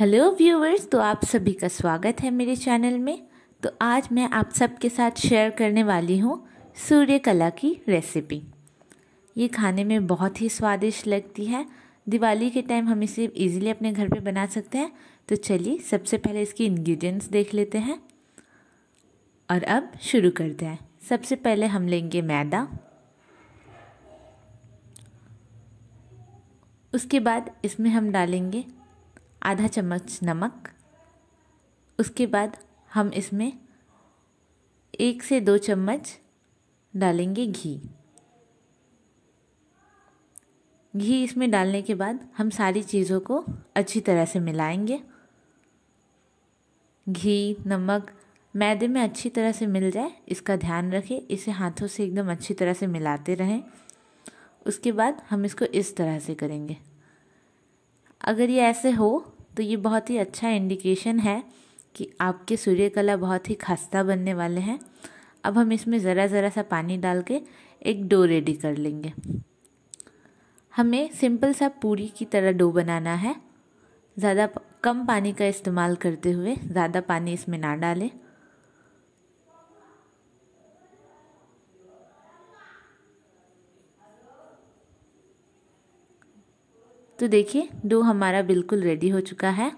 hello viewers तो आप सभी का स्वागत है मेरे चैनल में तो आज मैं आप सबके साथ शेयर करने वाली हूँ सूर्य कला की रेसिपी ये खाने में बहुत ही स्वादिष्ट लगती है दिवाली के टाइम हम इसे इजीली अपने घर पे बना सकते हैं तो चलिए सबसे पहले इसकी इंग्रेडिएंट्स देख लेते हैं और अब शुरू करते हैं सबसे पहले हम लेंगे मैदा उसके बाद इसमें हम डालेंगे आधा चम्मच नमक उसके बाद हम इसमें एक से दो चम्मच डालेंगे घी घी इसमें डालने के बाद हम सारी चीज़ों को अच्छी तरह से मिलाएंगे घी नमक मैदे में अच्छी तरह से मिल जाए इसका ध्यान रखें इसे हाथों से एकदम अच्छी तरह से मिलाते रहें उसके बाद हम इसको इस तरह से करेंगे अगर ये ऐसे हो तो ये बहुत ही अच्छा इंडिकेशन है कि आपके सूर्य कला बहुत ही खस्ता बनने वाले हैं अब हम इसमें ज़रा ज़रा सा पानी डाल के एक डो रेडी कर लेंगे हमें सिंपल सा पूरी की तरह डो बनाना है ज़्यादा कम पानी का इस्तेमाल करते हुए ज़्यादा पानी इसमें ना डालें तो देखिए डो हमारा बिल्कुल रेडी हो चुका है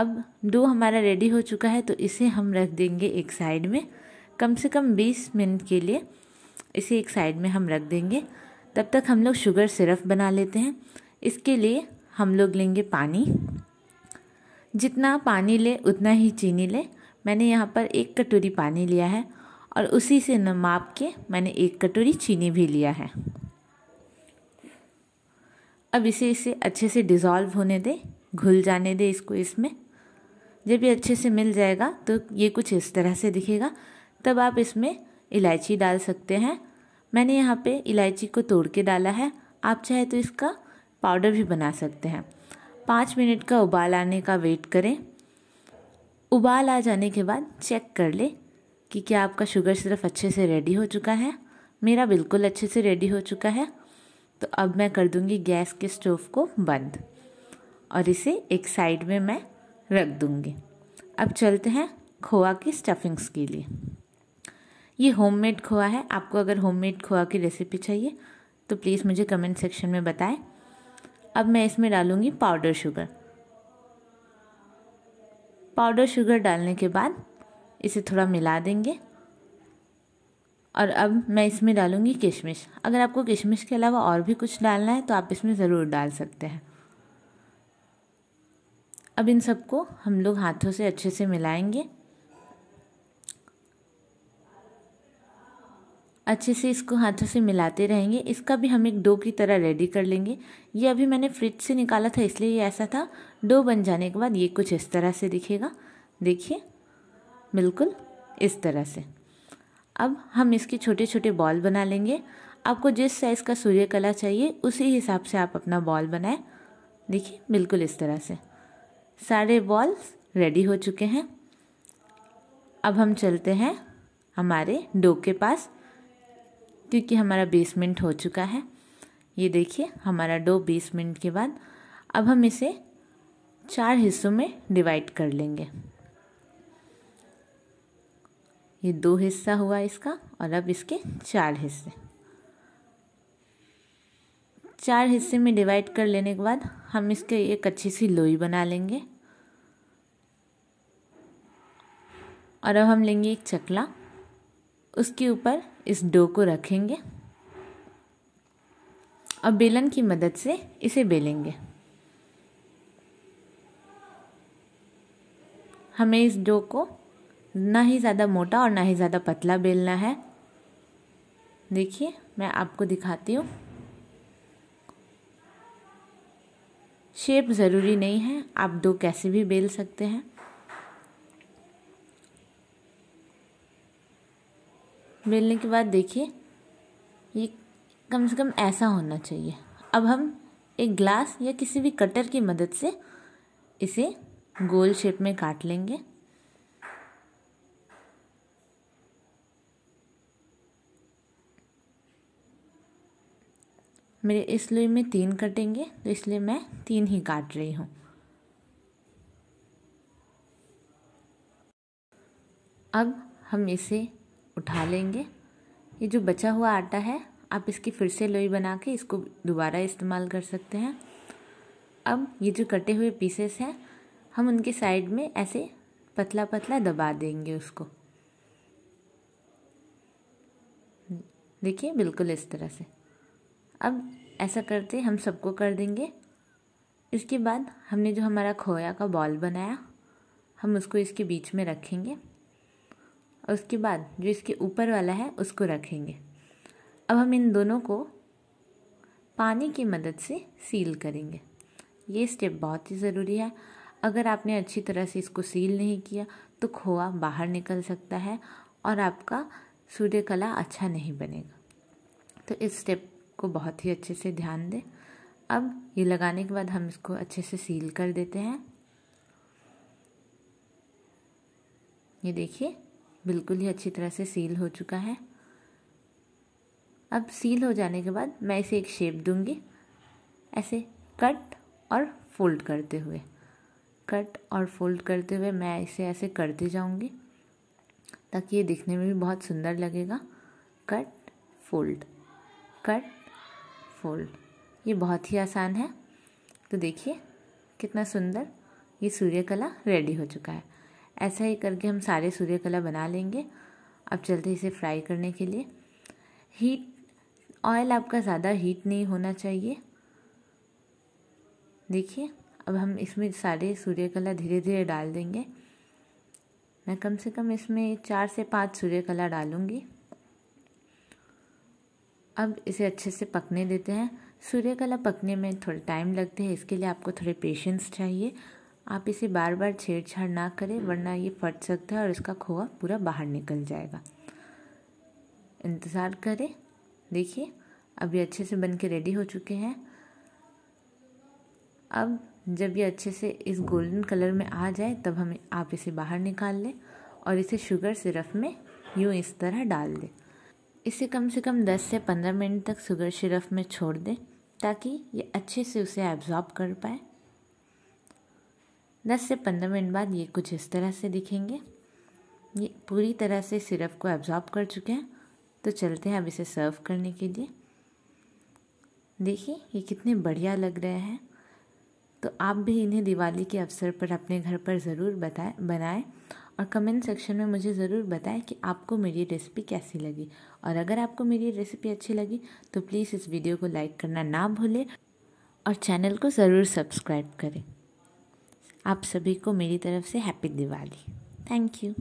अब डो हमारा रेडी हो चुका है तो इसे हम रख देंगे एक साइड में कम से कम 20 मिनट के लिए इसे एक साइड में हम रख देंगे तब तक हम लोग शुगर सिरप बना लेते हैं इसके लिए हम लोग लेंगे पानी जितना पानी ले उतना ही चीनी ले मैंने यहाँ पर एक कटोरी पानी लिया है और उसी से न माप के मैंने एक कटोरी चीनी भी लिया है अब इसे इसे अच्छे से डिज़ोल्व होने दे घुल जाने दे इसको इसमें जब ये अच्छे से मिल जाएगा तो ये कुछ इस तरह से दिखेगा तब आप इसमें इलायची डाल सकते हैं मैंने यहाँ पे इलायची को तोड़ के डाला है आप चाहे तो इसका पाउडर भी बना सकते हैं पाँच मिनट का उबाल आने का वेट करें उबाल आ जाने के बाद चेक कर ले कि क्या आपका शुगर सिर्फ अच्छे से रेडी हो चुका है मेरा बिल्कुल अच्छे से रेडी हो चुका है तो अब मैं कर दूँगी गैस के स्टोव को बंद और इसे एक साइड में मैं रख दूँगी अब चलते हैं खोआ की स्टफिंग्स के लिए ये होममेड खोआ है आपको अगर होममेड खोआ की रेसिपी चाहिए तो प्लीज़ मुझे कमेंट सेक्शन में बताएं अब मैं इसमें डालूँगी पाउडर शुगर पाउडर शुगर डालने के बाद इसे थोड़ा मिला देंगे और अब मैं इसमें डालूँगी किशमिश अगर आपको किशमिश के अलावा और भी कुछ डालना है तो आप इसमें ज़रूर डाल सकते हैं अब इन सबको हम लोग हाथों से अच्छे से मिलाएंगे अच्छे से इसको हाथों से मिलाते रहेंगे इसका भी हम एक डो की तरह रेडी कर लेंगे ये अभी मैंने फ्रिज से निकाला था इसलिए ये ऐसा था डो बन जाने के बाद ये कुछ इस तरह से दिखेगा देखिए बिल्कुल इस तरह से अब हम इसके छोटे छोटे बॉल बना लेंगे आपको जिस साइज़ का सूर्यकला चाहिए उसी हिसाब से आप अपना बॉल बनाएं देखिए बिल्कुल इस तरह से सारे बॉल्स रेडी हो चुके हैं अब हम चलते हैं हमारे डो के पास क्योंकि हमारा बीस मिनट हो चुका है ये देखिए हमारा डो मिनट के बाद अब हम इसे चार हिस्सों में डिवाइड कर लेंगे ये दो हिस्सा हुआ इसका और अब इसके चार हिस्से चार हिस्से में डिवाइड कर लेने के बाद हम इसके एक अच्छी सी लोई बना लेंगे और अब हम लेंगे एक चकला उसके ऊपर इस डो को रखेंगे अब बेलन की मदद से इसे बेलेंगे हमें इस डो को ना ही ज़्यादा मोटा और ना ही ज़्यादा पतला बेलना है देखिए मैं आपको दिखाती हूँ शेप ज़रूरी नहीं है आप डो कैसे भी बेल सकते हैं बेलने के बाद देखिए ये कम से कम ऐसा होना चाहिए अब हम एक ग्लास या किसी भी कटर की मदद से इसे गोल शेप में काट लेंगे मेरे इस लोई में तीन कटेंगे तो इसलिए मैं तीन ही काट रही हूँ अब हम इसे उठा लेंगे ये जो बचा हुआ आटा है आप इसकी फिर से लोई बना के इसको दोबारा इस्तेमाल कर सकते हैं अब ये जो कटे हुए पीसेस हैं हम उनके साइड में ऐसे पतला पतला दबा देंगे उसको देखिए बिल्कुल इस तरह से अब ऐसा करते हम सबको कर देंगे इसके बाद हमने जो हमारा खोया का बॉल बनाया हम उसको इसके बीच में रखेंगे और उसके बाद जो इसके ऊपर वाला है उसको रखेंगे अब हम इन दोनों को पानी की मदद से सील करेंगे ये स्टेप बहुत ही ज़रूरी है अगर आपने अच्छी तरह से इसको सील नहीं किया तो खोआ बाहर निकल सकता है और आपका सूर्यकला अच्छा नहीं बनेगा तो इस स्टेप को बहुत ही अच्छे से ध्यान दें अब ये लगाने के बाद हम इसको अच्छे से सील कर देते हैं ये देखिए बिल्कुल ही अच्छी तरह से सील हो चुका है अब सील हो जाने के बाद मैं इसे एक शेप दूंगी ऐसे कट और फोल्ड करते हुए कट और फोल्ड करते हुए मैं इसे ऐसे करते जाऊंगी ताकि ये दिखने में भी बहुत सुंदर लगेगा कट फोल्ड कट फोल्ड ये बहुत ही आसान है तो देखिए कितना सुंदर ये सूर्यकला रेडी हो चुका है ऐसा ही करके हम सारे सूर्यकला बना लेंगे अब चलते इसे फ्राई करने के लिए हीट ऑयल आपका ज़्यादा हीट नहीं होना चाहिए देखिए अब हम इसमें सारे सूर्यकला धीरे धीरे डाल देंगे मैं कम से कम इसमें चार से पाँच सूर्यकला डालूँगी अब इसे अच्छे से पकने देते हैं सूर्यकला पकने में थोड़ा टाइम लगते हैं इसके लिए आपको थोड़े पेशेंस चाहिए आप इसे बार बार छेड़छाड़ ना करें वरना ये फट सकता है और इसका खोआ पूरा बाहर निकल जाएगा इंतज़ार करें देखिए अब ये अच्छे से बन के रेडी हो चुके हैं अब जब ये अच्छे से इस गोल्डन कलर में आ जाए तब हमें आप इसे बाहर निकाल लें और इसे शुगर सिरप में यूँ इस तरह डाल दें इसे कम से कम 10 से 15 मिनट तक शुगर सिरप में छोड़ दें ताकि ये अच्छे से उसे एब्जॉर्ब कर पाए 10 से 15 मिनट बाद ये कुछ इस तरह से दिखेंगे ये पूरी तरह से सिरप को एब्जॉर्ब कर चुके हैं तो चलते हैं अब इसे सर्व करने के लिए देखिए ये कितने बढ़िया लग रहे हैं तो आप भी इन्हें दिवाली के अवसर पर अपने घर पर ज़रूर बताएं बनाएं और कमेंट सेक्शन में मुझे ज़रूर बताएं कि आपको मेरी रेसिपी कैसी लगी और अगर आपको मेरी रेसिपी अच्छी लगी तो प्लीज़ इस वीडियो को लाइक करना ना भूलें और चैनल को ज़रूर सब्सक्राइब करें आप सभी को मेरी तरफ से हैप्पी दिवाली थैंक यू